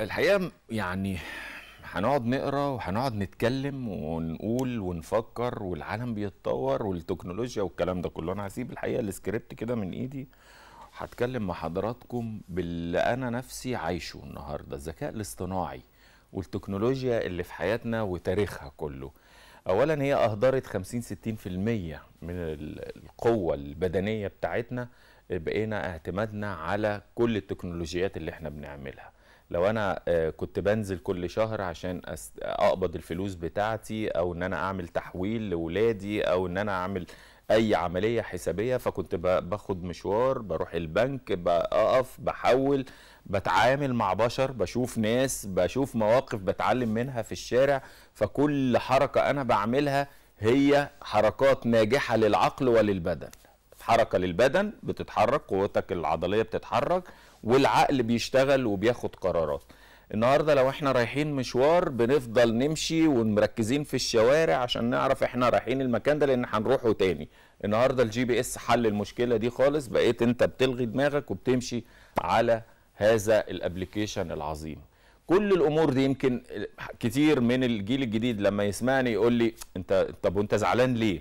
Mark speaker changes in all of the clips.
Speaker 1: الحقيقه يعني هنقعد نقرا وهنقعد نتكلم ونقول ونفكر والعالم بيتطور والتكنولوجيا والكلام ده كله انا هسيب الحقيقه السكريبت كده من ايدي هتكلم مع حضراتكم باللي انا نفسي عايشه النهارده الذكاء الاصطناعي والتكنولوجيا اللي في حياتنا وتاريخها كله اولا هي اهدرت 50 60% من القوه البدنيه بتاعتنا بقينا اعتمادنا على كل التكنولوجيات اللي احنا بنعملها لو انا آه، كنت بنزل كل شهر عشان اقبض الفلوس بتاعتي او ان انا اعمل تحويل لولادي او ان انا اعمل اي عمليه حسابيه فكنت باخد مشوار بروح البنك بقف بحول بتعامل مع بشر بشوف ناس بشوف مواقف بتعلم منها في الشارع فكل حركه انا بعملها هي حركات ناجحه للعقل وللبدن حركه للبدن بتتحرك قوتك العضليه بتتحرك والعقل بيشتغل وبياخد قرارات النهارده لو احنا رايحين مشوار بنفضل نمشي ومركزين في الشوارع عشان نعرف احنا رايحين المكان ده لان هنروحه تاني النهارده الجي بي اس حل المشكله دي خالص بقيت انت بتلغي دماغك وبتمشي على هذا الابلكيشن العظيم كل الامور دي يمكن كتير من الجيل الجديد لما يسمعني يقول لي انت طب وانت زعلان ليه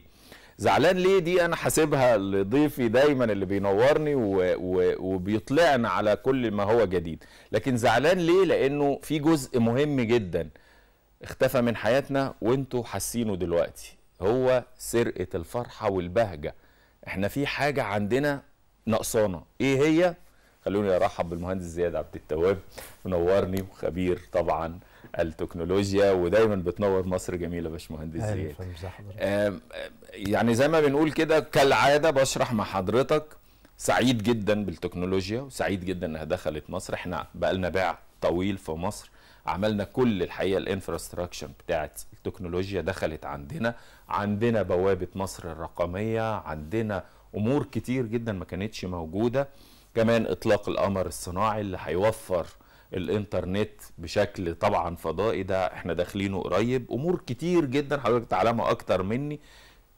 Speaker 1: زعلان ليه دي انا حاسبها لضيفي دايما اللي بينورني و... و... وبيطلعنا على كل ما هو جديد لكن زعلان ليه لانه في جزء مهم جدا اختفى من حياتنا وانتوا حاسينه دلوقتي هو سرقه الفرحه والبهجه احنا في حاجه عندنا نقصانه ايه هي خلوني ارحب بالمهندس زياد عبد التواب منورني وخبير طبعا التكنولوجيا ودايما بتنور مصر جميله باشمهندس
Speaker 2: زياد
Speaker 1: يعني زي ما بنقول كده كالعاده بشرح مع حضرتك سعيد جدا بالتكنولوجيا وسعيد جدا انها دخلت مصر احنا بقالنا باع طويل في مصر عملنا كل الحقيقه الانفراستراكشر بتاعت التكنولوجيا دخلت عندنا عندنا بوابه مصر الرقميه عندنا امور كتير جدا ما كانتش موجوده كمان اطلاق القمر الصناعي اللي هيوفر الانترنت بشكل طبعا فضائي ده احنا داخلينه قريب امور كتير جدا حضرتك تعلمها اكتر مني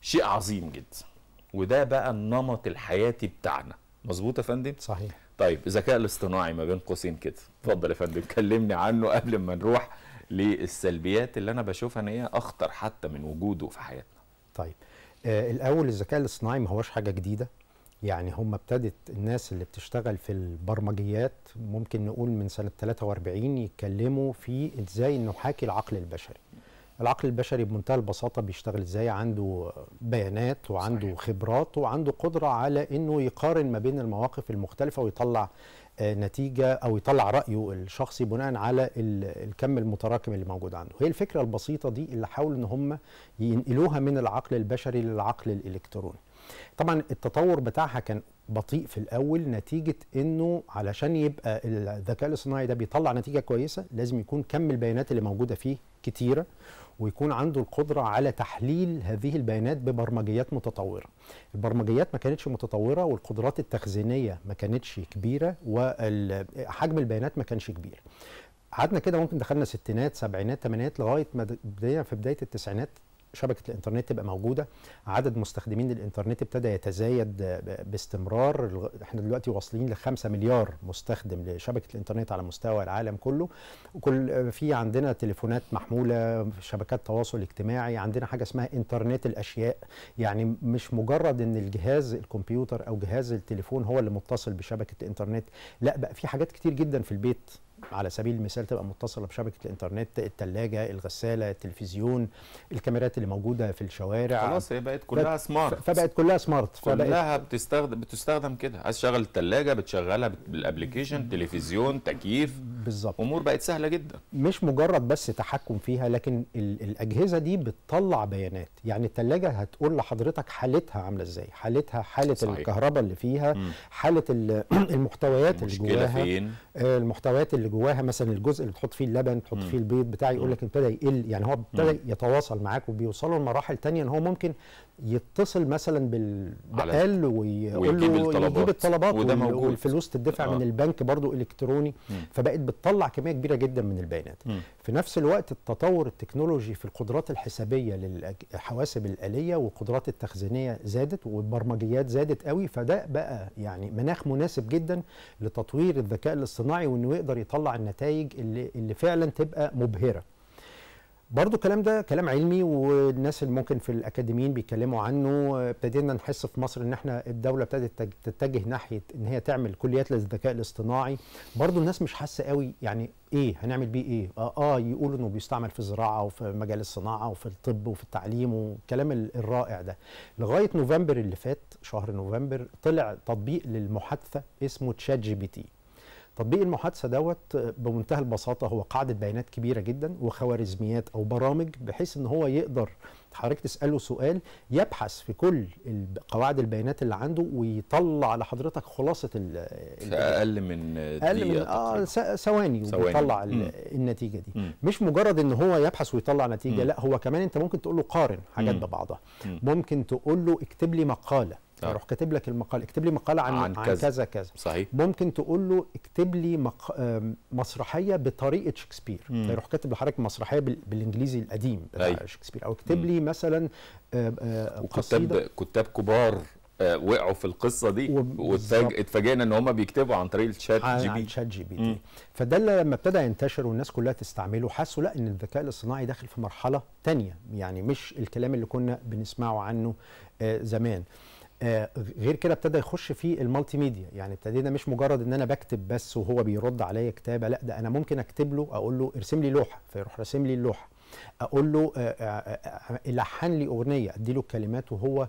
Speaker 1: شيء عظيم جدا وده بقى النمط الحياتي بتاعنا مظبوط يا فندم صحيح طيب الذكاء الاصطناعي ما بين قوسين كده اتفضل يا فندم كلمني عنه قبل ما نروح للسلبيات اللي انا بشوفها ان هي اخطر حتى من وجوده في حياتنا طيب
Speaker 2: آه الاول الذكاء الاصطناعي ما هوش حاجه جديده يعني هم ابتدت الناس اللي بتشتغل في البرمجيات ممكن نقول من سنة 43 يتكلموا في ازاي نحاكي العقل البشري العقل البشري بمنتهى البساطة بيشتغل ازاي عنده بيانات وعنده صحيح. خبرات وعنده قدرة على انه يقارن ما بين المواقف المختلفة ويطلع آه، نتيجة أو يطلع رأيه الشخصي بناء على الكم المتراكم اللي موجود عنده هي الفكرة البسيطة دي اللي حاولوا إن هم ينقلوها من العقل البشري للعقل الإلكتروني طبعا التطور بتاعها كان بطيء في الاول نتيجه انه علشان يبقى الذكاء الاصطناعي ده بيطلع نتيجه كويسه لازم يكون كم البيانات اللي موجوده فيه كتيره ويكون عنده القدره على تحليل هذه البيانات ببرمجيات متطوره. البرمجيات ما كانتش متطوره والقدرات التخزينيه ما كانتش كبيره وحجم البيانات ما كانش كبير. قعدنا كده ممكن دخلنا ستينات سبعينات ثمانينات لغايه ما بدينا في بدايه التسعينات شبكه الانترنت تبقى موجوده عدد مستخدمين الانترنت ابتدى يتزايد باستمرار احنا دلوقتي واصلين ل 5 مليار مستخدم لشبكه الانترنت على مستوى العالم كله وكل في عندنا تليفونات محموله شبكات تواصل اجتماعي عندنا حاجه اسمها انترنت الاشياء يعني مش مجرد ان الجهاز الكمبيوتر او جهاز التليفون هو اللي متصل بشبكه الانترنت لا بقى في حاجات كتير جدا في البيت على سبيل المثال تبقى متصله بشبكه الانترنت التلاجة الغساله التلفزيون الكاميرات اللي موجوده في الشوارع خلاص هي بقت كلها سمارت فبقت كلها سمارت كلها
Speaker 1: بتستخدم بتستخدم كده عايز تشغل التلاجة بتشغلها بالابلكيشن تلفزيون تكييف بالظبط امور بقت سهله جدا
Speaker 2: مش مجرد بس تحكم فيها لكن الاجهزه دي بتطلع بيانات يعني التلاجة هتقول لحضرتك حالتها عامله ازاي حالتها حاله صحيح. الكهرباء اللي فيها حاله المحتويات اللي جواها آه، المحتويات اللي اللي جواها مثلا الجزء اللي بتحط فيه اللبن تحط فيه البيض بتاع يقول لك ابتدى يقل يعني هو ابتدى يتواصل معاك وبيوصلوا لمراحل ثانيه ان هو ممكن يتصل مثلا بالبقال ويقول له يجيب الطلبات وده موجود والفلوس تدفع آه. من البنك برضو الكتروني مم. فبقت بتطلع كميه كبيره جدا من البيانات مم. في نفس الوقت التطور التكنولوجي في القدرات الحسابيه للحواسب الاليه والقدرات التخزينيه زادت والبرمجيات زادت قوي فده بقى يعني مناخ مناسب جدا لتطوير الذكاء الاصطناعي وانه يقدر يطلع النتائج اللي, اللي فعلا تبقى مبهره برضو الكلام ده كلام علمي والناس اللي ممكن في الاكاديميين بيتكلموا عنه ابتدينا نحس في مصر ان احنا الدوله ابتدت تتجه ناحيه ان هي تعمل كليات للذكاء الاصطناعي برضو الناس مش حاسه قوي يعني ايه هنعمل بيه ايه اه, آه يقولوا انه بيستعمل في الزراعه وفي مجال الصناعه وفي الطب وفي التعليم والكلام الرائع ده لغايه نوفمبر اللي فات شهر نوفمبر طلع تطبيق للمحادثه اسمه تشات جي بي تي تطبيق المحادثه دوت بمنتهى البساطه هو قاعده بيانات كبيره جدا وخوارزميات او برامج بحيث ان هو يقدر حضرتك تساله سؤال يبحث في كل قواعد البيانات اللي عنده ويطلع لحضرتك خلاصه ال
Speaker 1: في اقل من اقل من اه ثواني ويطلع النتيجه دي مم.
Speaker 2: مش مجرد ان هو يبحث ويطلع نتيجه مم. لا هو كمان انت ممكن تقول له قارن حاجات مم. ببعضها مم. ممكن تقول له اكتب لي مقاله اروح آه. كاتب لك المقال اكتب لي مقال عن عن كذا عن كذا, كذا. صحيح ممكن تقول له اكتب لي مق... آه، مسرحيه بطريقه شكسبير يروح يعني كاتب لحضرتك مسرحيه بال... بالانجليزي القديم بتاع أيوه. شكسبير او اكتب لي مثلا آه، قصيده
Speaker 1: كتاب كبار وقعوا في القصه دي واتفاجئنا ان هم بيكتبوا عن طريق الشات جي بي
Speaker 2: شات جي بي دي فده اللي لما ابتدى ينتشر والناس كلها تستعمله حسوا لا ان الذكاء الاصطناعي داخل في مرحله تانية يعني مش الكلام اللي كنا بنسمعه عنه زمان غير كده ابتدى يخش في المالتي ميديا يعني ابتدينا مش مجرد ان انا بكتب بس وهو بيرد عليا كتابه لا ده انا ممكن اكتب له اقول له ارسم لي لوحه فيروح راسم لي اللوحه اقول له الحن لي اغنيه ادي له الكلمات وهو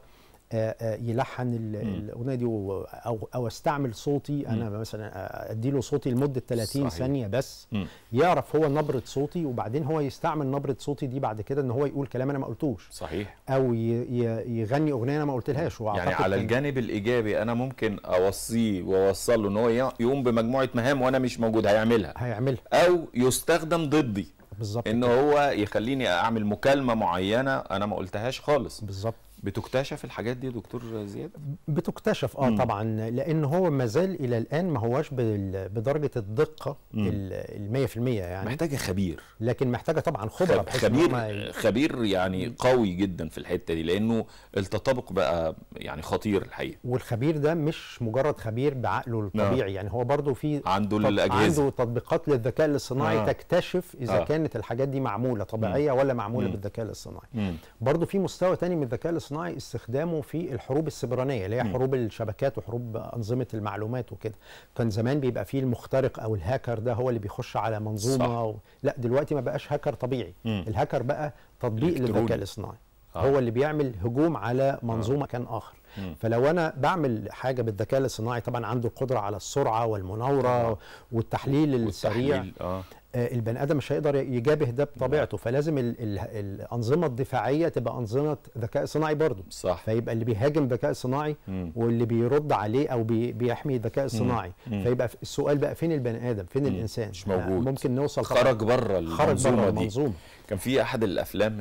Speaker 2: آه، آه، يلحن الاغنيه دي او او استعمل صوتي انا مثلا ادي له صوتي لمده 30 صحيح. ثانيه بس يعرف هو نبره صوتي وبعدين هو يستعمل نبره صوتي دي بعد كده ان هو يقول كلام انا ما قلتوش صحيح او يغني اغنيه انا ما قلتلهاش يعني على
Speaker 1: الجانب الايجابي انا ممكن اوصيه واوصل له ان هو يقوم بمجموعه مهام وانا مش موجود هيعملها هيعملها او يستخدم ضدي بالظبط ان هو يخليني اعمل مكالمه معينه انا ما قلتهاش خالص بالظبط بتكتشف الحاجات دي دكتور زياد؟
Speaker 2: بتكتشف اه مم. طبعا لان هو ما زال الى الان ما هواش بدرجه الدقه ال 100% يعني محتاجه خبير لكن محتاجه طبعا خبره خبير
Speaker 1: آه، خبير يعني قوي جدا في الحته دي لانه التطابق بقى يعني خطير الحقيقه
Speaker 2: والخبير ده مش مجرد خبير بعقله الطبيعي مم. نعم. يعني هو برضه في
Speaker 1: عنده الاجهزه عنده
Speaker 2: تطبيقات للذكاء الاصطناعي نعم. تكتشف اذا آه. كانت الحاجات دي معموله طبيعيه مم. ولا معموله مم. بالذكاء الاصطناعي برضه في مستوى تاني من الذكاء الاصطناعي الصناعي استخدامه في الحروب السبرانيه اللي هي حروب الشبكات وحروب انظمه المعلومات وكده كان زمان بيبقى فيه المخترق او الهاكر ده هو اللي بيخش على منظومه صح. و... لا دلوقتي ما بقاش هاكر طبيعي مم. الهاكر بقى تطبيق للذكاء الاصطناعي آه. هو اللي بيعمل هجوم على منظومه آه. كان اخر مم. فلو انا بعمل حاجه بالذكاء الاصطناعي طبعا عنده القدره على السرعه والمناوره آه. والتحليل السريع والتحليل. آه. آه، البني ادم مش هيقدر يجابه ده بطبيعته نعم. فلازم الـ الـ الانظمه الدفاعيه تبقى انظمه ذكاء صناعي برضه صح فيبقى اللي بيهاجم ذكاء صناعي مم. واللي بيرد عليه او بيحمي ذكاء صناعي فيبقى السؤال بقى فين البني ادم فين مم. الانسان مش موجود ممكن نوصل خرج بره المنظومه خرج بره المنظومة.
Speaker 1: كان في احد الافلام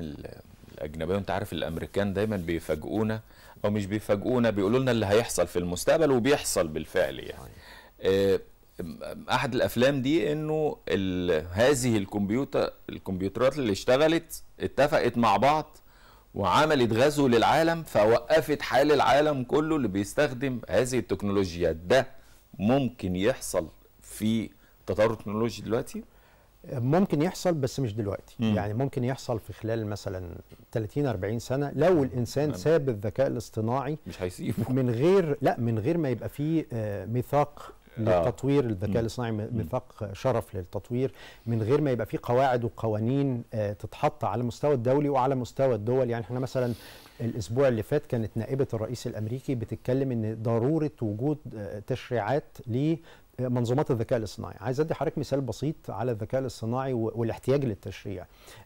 Speaker 1: الاجنبيه وانت عارف الامريكان دايما بيفاجئونا او مش بيفاجئونا بيقولوا لنا اللي هيحصل في المستقبل وبيحصل بالفعل يعني آه احد الافلام دي انه هذه الكمبيوتر الكمبيوترات اللي اشتغلت اتفقت مع بعض وعملت غزو للعالم فوقفت حال العالم كله اللي بيستخدم هذه التكنولوجيا ده ممكن يحصل في تطور التكنولوجي دلوقتي
Speaker 2: ممكن يحصل بس مش دلوقتي مم. يعني ممكن يحصل في خلال مثلا 30 40 سنه لو الانسان مم. ساب الذكاء الاصطناعي مش هيسيبه من غير لا من غير ما يبقى فيه آه، ميثاق للتطوير آه. الذكاء الاصطناعي ميثاق شرف للتطوير من غير ما يبقى في قواعد وقوانين آه، تتحط على المستوى الدولي وعلى مستوى الدول يعني احنا مثلا الاسبوع اللي فات كانت نائبه الرئيس الامريكي بتتكلم ان ضروره وجود آه، تشريعات منظومات الذكاء الاصطناعي عايز ادي حضرتك مثال بسيط على الذكاء الاصطناعي والاحتياج للتشريع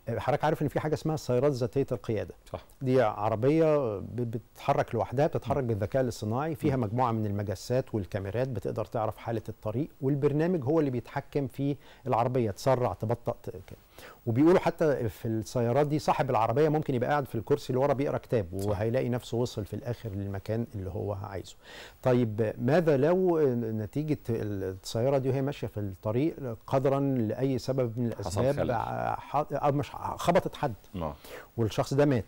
Speaker 2: أه، حضرتك عارف ان في حاجه اسمها السيارات ذاتيه القياده صح. دي عربيه بتتحرك لوحدها بتتحرك بالذكاء الاصطناعي فيها مجموعه من المجسات والكاميرات بتقدر تعرف حاله الطريق والبرنامج هو اللي بيتحكم في العربيه تسرع تبطئ كده وبيقولوا حتى في السيارات دي صاحب العربيه ممكن يبقى قاعد في الكرسي اللي ورا بيقرا كتاب وهيلاقي نفسه وصل في الاخر للمكان اللي هو عايزه. طيب ماذا لو نتيجه السياره دي وهي ماشيه في الطريق قدرا لاي سبب من الاسباب حصل خبطت حد نعم. والشخص ده مات.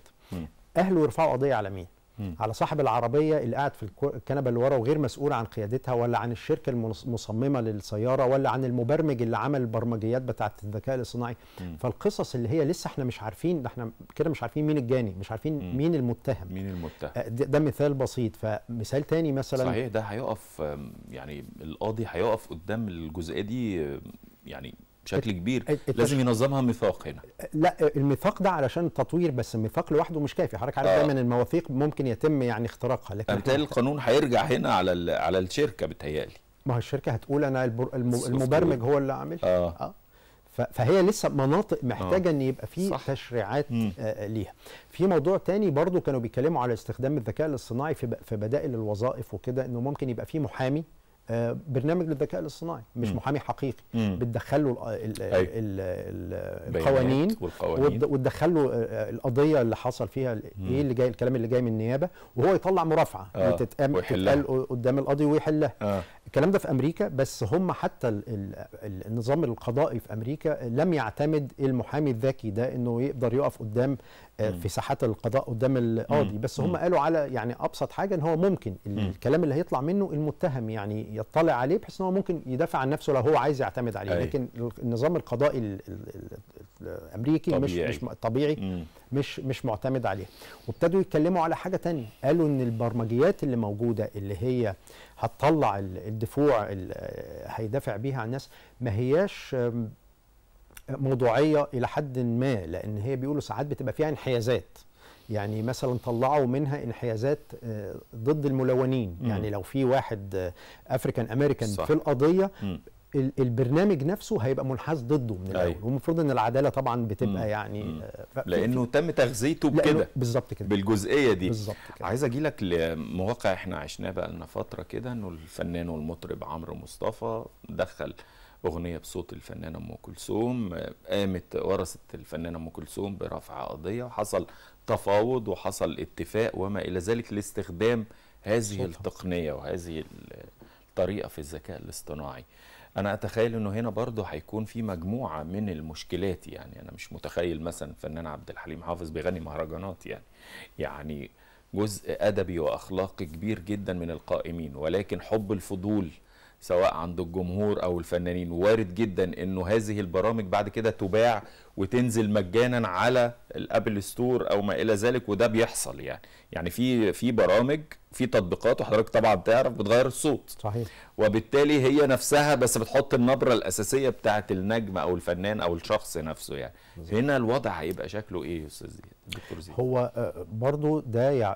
Speaker 2: اهله يرفعوا قضيه على مين؟ على صاحب العربيه اللي قاعد في الكنبه اللي ورا وغير مسؤول عن قيادتها ولا عن الشركه المصممه للسياره ولا عن المبرمج اللي عمل البرمجيات بتاعه الذكاء الاصطناعي فالقصص اللي هي لسه احنا مش عارفين احنا كده مش عارفين مين الجاني مش عارفين م. مين المتهم مين المتهم ده, ده مثال بسيط فمثال تاني مثلا صحيح
Speaker 1: ده هيقف يعني القاضي هيقف قدام الجزئيه دي يعني بشكل كبير لازم ينظمها ميثاق هنا
Speaker 2: لا الميثاق ده علشان التطوير بس الميثاق لوحده مش كافي حضرتك عارف آه. دايما المواثيق ممكن يتم يعني اختراقها لكن بالتالي
Speaker 1: القانون هيرجع هنا على ال... على الشركه بتهيألي
Speaker 2: ما هو الشركه هتقول انا البر... الم... المبرمج هو اللي
Speaker 1: عامل آه. آه.
Speaker 2: فهي لسه مناطق محتاجه آه. ان يبقى في تشريعات آه،, آه ليها في موضوع تاني برضو كانوا بيتكلموا على استخدام الذكاء الاصطناعي في, ب... في بدائل الوظائف وكده انه ممكن يبقى في محامي آه، برنامج للذكاء الاصطناعي مش م. محامي حقيقي بتدخله القوانين وتدخله آه، آه، القضيه اللي حصل فيها ايه اللي جاي الكلام اللي جاي من النيابه وهو يطلع مرافعه آه. تتقال قدام القاضي ويحلها آه. الكلام ده في امريكا بس هم حتى النظام القضائي في امريكا لم يعتمد المحامي الذكي ده انه يقدر يقف قدام آه، في ساحات القضاء قدام القاضي آه، بس هم قالوا على يعني ابسط حاجه ان هو ممكن الكلام اللي هيطلع منه المتهم يعني يطلع عليه بحيث ان هو ممكن يدافع عن نفسه لو هو عايز يعتمد عليه لكن النظام القضائي الامريكي طبيعي. مش مش طبيعي مش مش معتمد عليه وابتدوا يتكلموا على حاجه تانية قالوا ان البرمجيات اللي موجوده اللي هي هتطلع الدفوع اللي هيدافع بيها عن الناس ما هياش موضوعيه الى حد ما لان هي بيقولوا ساعات بتبقى فيها انحيازات يعني مثلا طلعوا منها انحيازات آه، ضد الملونين م. يعني لو في واحد افريكان آه، امريكان في القضيه م. البرنامج نفسه هيبقى منحاز ضده من الاول أيوة. والمفروض ان العداله طبعا بتبقى مم. يعني مم. آه، لانه
Speaker 1: تم تغذيته بكده بالظبط كده بالجزئيه دي بالظبط كده عايز اجي لك لمواقع احنا عشناه بقى لنا فتره كده انه الفنان والمطرب عمرو مصطفى دخل اغنيه بصوت الفنانه ام كلثوم قامت ورثت الفنانه ام كلثوم برفع قضيه وحصل تفاوض وحصل اتفاق وما الى ذلك لاستخدام هذه صوتها. التقنيه وهذه الطريقه في الذكاء الاصطناعي انا اتخيل انه هنا برضه هيكون في مجموعه من المشكلات يعني انا مش متخيل مثلا الفنان عبد الحليم حافظ بيغني مهرجانات يعني يعني جزء ادبي واخلاقي كبير جدا من القائمين ولكن حب الفضول سواء عند الجمهور او الفنانين وارد جدا انه هذه البرامج بعد كده تباع وتنزل مجانا على الابل ستور او ما الى ذلك وده بيحصل يعني يعني في في برامج في تطبيقات وحضرتك طبعا بتعرف بتغير الصوت صحيح وبالتالي هي نفسها بس بتحط النبره الاساسيه بتاعه النجم او الفنان او الشخص نفسه يعني بالزبط. هنا الوضع هيبقى شكله ايه يا استاذ دكتور زيد
Speaker 2: هو آه، برضو ده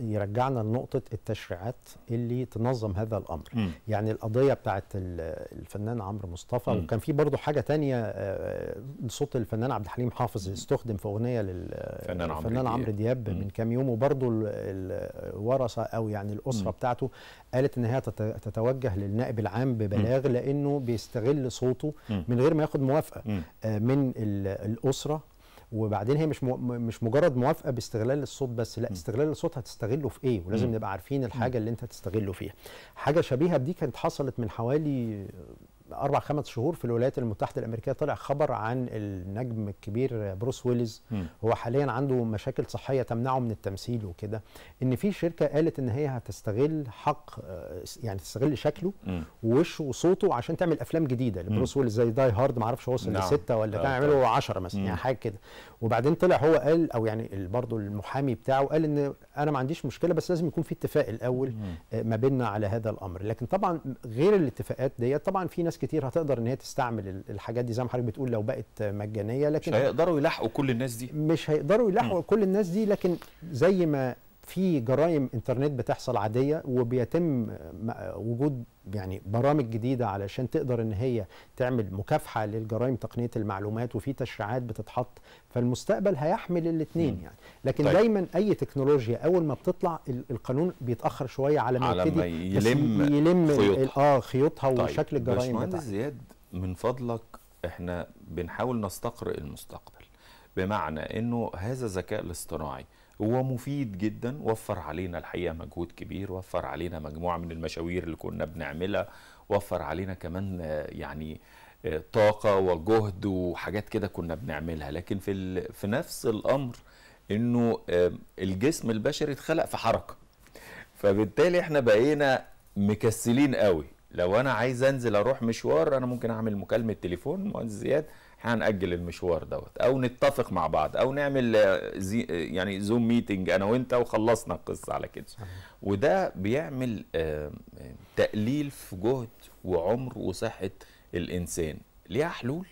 Speaker 2: يرجعنا لنقطه التشريعات اللي تنظم هذا الامر م. يعني القضيه بتاعه الفنان عمرو مصطفى م. وكان في برضو حاجه ثانيه آه، صوت الفنان عبد الحليم حافظ استخدم في اغنيه للفنان عمرو عمرو دياب من كام يوم وبرضه الورثه او يعني الاسره مم. بتاعته قالت ان هي تتوجه للنائب العام ببلاغ مم. لانه بيستغل صوته من غير ما ياخد موافقه آه، من الاسره وبعدين هي مش مش مجرد موافقه باستغلال الصوت بس لا استغلال الصوت هتستغله في ايه ولازم نبقى عارفين الحاجه اللي انت هتستغله فيها حاجه شبيهه بدي كانت حصلت من حوالي اربع خمس شهور في الولايات المتحده الامريكيه طلع خبر عن النجم الكبير بروس ويلز م. هو حاليا عنده مشاكل صحيه تمنعه من التمثيل وكده ان في شركه قالت ان هي هتستغل حق يعني تستغل شكله ووشه وصوته عشان تعمل افلام جديده لبروس ويلز زي داي هارد ما اعرفش وصل نعم. لسته ولا كان آه، عمله 10 مثلا يعني حاجه كده وبعدين طلع هو قال او يعني برضه المحامي بتاعه قال ان انا ما عنديش مشكله بس لازم يكون في اتفاق الاول آه، ما بيننا على هذا الامر لكن طبعا غير الاتفاقات ديت طبعا في ناس كتير هتقدر ان هي تستعمل الحاجات دي زي ما حضرتك بتقول لو بقت مجانيه لكن مش
Speaker 1: هيقدروا يلاحقوا كل الناس دي مش هيقدروا يلاحقوا
Speaker 2: كل الناس دي لكن زي ما في جرائم انترنت بتحصل عاديه وبيتم وجود يعني برامج جديده علشان تقدر ان هي تعمل مكافحه للجرائم تقنيه المعلومات وفي تشريعات بتتحط فالمستقبل هيحمل الاثنين يعني لكن طيب. دايما اي
Speaker 1: تكنولوجيا
Speaker 2: اول ما بتطلع القانون بيتاخر شويه على ما يبتدي يلم يلم خيوطها. اه خيوطها طيب. وشكل الجرائم بتاعها
Speaker 1: زياد من فضلك احنا بنحاول نستقرئ المستقبل بمعنى انه هذا الذكاء الاصطناعي هو مفيد جدا وفر علينا الحقيقه مجهود كبير وفر علينا مجموعه من المشاوير اللي كنا بنعملها وفر علينا كمان يعني طاقه وجهد وحاجات كده كنا بنعملها لكن في ال... في نفس الامر انه الجسم البشري اتخلق في حركه فبالتالي احنا بقينا مكسلين قوي لو انا عايز انزل اروح مشوار انا ممكن اعمل مكالمه تليفون مهندس زياد هنأجل المشوار دوت او نتفق مع بعض او نعمل آه، زي آه، يعني زوم ميتنج انا وانت وخلصنا القصه على كده وده بيعمل آه، تقليل في جهد وعمر وصحه الانسان ليها حلول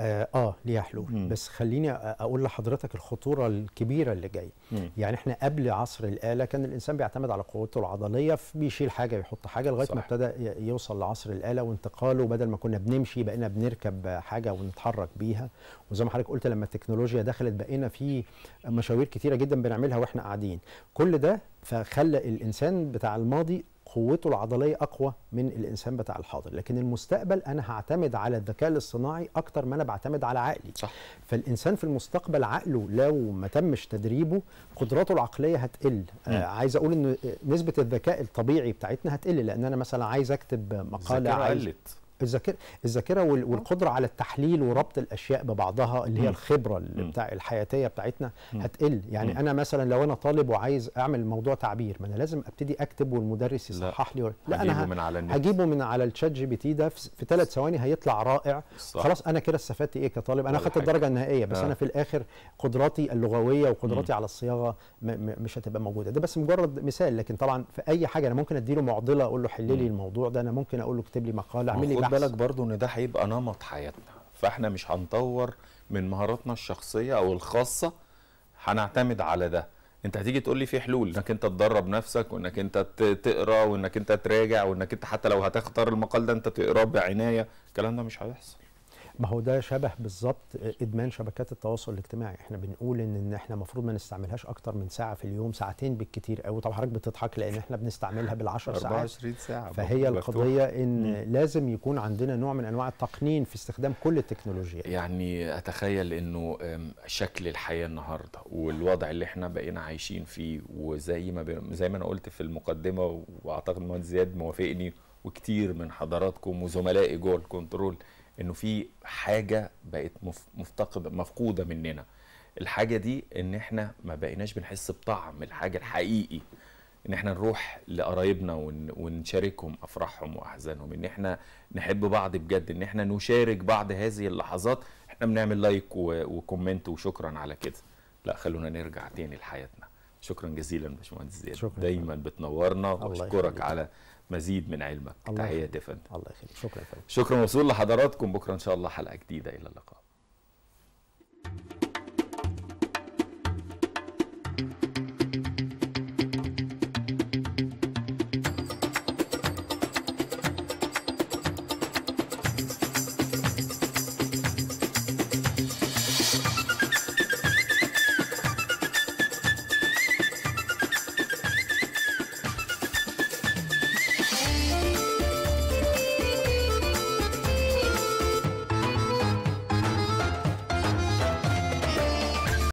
Speaker 2: اه, آه ليها حلول مم. بس خليني اقول لحضرتك الخطوره الكبيره اللي جايه يعني احنا قبل عصر الاله كان الانسان بيعتمد على قوته العضليه بيشيل حاجه بيحط حاجه لغايه ما ابتدى يوصل لعصر الاله وانتقاله بدل ما كنا بنمشي بقينا بنركب حاجه ونتحرك بيها وزي ما حضرتك قلت لما التكنولوجيا دخلت بقينا في مشاوير كتيره جدا بنعملها واحنا قاعدين كل ده فخلى الانسان بتاع الماضي قوته العضليه اقوى من الانسان بتاع الحاضر لكن المستقبل انا هعتمد على الذكاء الاصطناعي اكتر ما انا بعتمد على عقلي صح. فالانسان في المستقبل عقله لو ما تمش تدريبه قدراته العقليه هتقل آه عايز اقول ان نسبه الذكاء الطبيعي بتاعتنا هتقل لان انا مثلا عايز اكتب مقاله عايز قلت الذاكره الذاكره آه. والقدره على التحليل وربط الاشياء ببعضها اللي هي الخبره اللي بتاع الحياتيه بتاعتنا هتقل يعني انا مثلا لو انا طالب وعايز اعمل موضوع تعبير ما انا لازم ابتدي اكتب والمدرس يصحح لي لا, لا انا
Speaker 1: من على هجيبه
Speaker 2: من على الشات جي بي تي ده في ثلاث ثواني هيطلع رائع صح. خلاص انا كده استفدت ايه كطالب انا اخدت الدرجه النهائيه بس آه. انا في الاخر قدراتي اللغويه وقدراتي م. على الصياغه مش هتبقى موجوده ده بس مجرد مثال لكن طبعا في اي حاجه انا ممكن اديله معضله اقول له حل لي الموضوع ده انا ممكن اقول له اكتب لي مقال اعمل لي بالك
Speaker 1: برضو ان ده هيبقى نمط حياتنا فاحنا مش هنطور من مهاراتنا الشخصيه او الخاصه هنعتمد على ده انت هتيجي تقول لي في حلول انك انت تدرب نفسك وانك انت تقرا وانك انت تراجع وانك انت حتى لو هتختار المقال ده انت تقراه بعنايه الكلام ده مش هيحصل
Speaker 2: ما هو ده شبه بالظبط ادمان شبكات التواصل الاجتماعي احنا بنقول ان ان احنا المفروض ما نستعملهاش اكتر من ساعه في اليوم ساعتين بالكتير قوي طب حضرتك بتضحك لان احنا بنستعملها بال10 ساعات 24 ساعه فهي القضيه ان مم. لازم يكون عندنا نوع من انواع التقنين في استخدام كل التكنولوجيا
Speaker 1: يعني اتخيل انه شكل الحياه النهارده والوضع اللي احنا بقينا عايشين فيه وزي ما زي ما انا قلت في المقدمه واعتقد المهندس زياد موافقني وكتير من حضراتكم وزملائي جوه الكنترول انه في حاجه بقت مفتقده مفقوده مننا الحاجه دي ان احنا ما بقيناش بنحس بطعم الحاجه الحقيقي ان احنا نروح لقرايبنا ونشاركهم افراحهم واحزانهم ان احنا نحب بعض بجد ان احنا نشارك بعض هذه اللحظات احنا بنعمل لايك وكومنت وشكرا على كده لا خلونا نرجع تاني لحياتنا شكرا جزيلا باشمهندس زياد دايما بتنورنا بشكرك على مزيد من علمك تحياتي يا فندم الله يخليك شكرا فندم شكرا موصول لحضراتكم بكره ان شاء الله حلقه جديده الى اللقاء